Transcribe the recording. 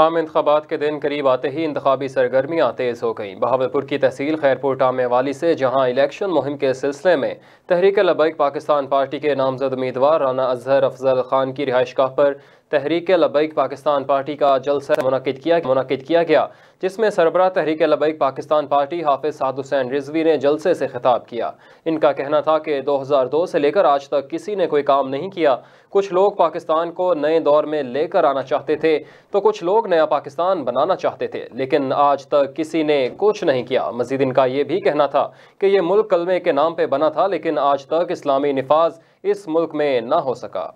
आम इंतबात के दिन करीब आते ही इंतबी सरगर्मियाँ तेज़ हो गईं बहावलपुर की तहसील खैरपुर टामे वाली से जहाँ इलेक्शन मुहिम के सिलसिले में तहरीक लबैक पाकिस्तान पार्टी के नामजद उम्मीदवार राना अजहर अफजल खान की रिहाइशगाह पर तहरीक लबैक पाकिस्तान पार्टी का जलसा मुनद किया मुनद किया गया जिसमें सरबरा तहरीक लबैक पाकिस्तान पार्टी हाफिज साद हुसैन रिजवी ने जलसे से खिताब किया इनका कहना था कि 2002 से लेकर आज तक किसी ने कोई काम नहीं किया कुछ लोग पाकिस्तान को नए दौर में लेकर आना चाहते थे तो कुछ लोग नया पाकिस्तान बनाना चाहते थे लेकिन आज तक किसी ने कुछ नहीं किया मजीद इनका ये भी कहना था कि ये मुल्क कलमे के नाम पर बना था लेकिन आज तक इस्लामी नफाज इस मुल्क में ना हो सका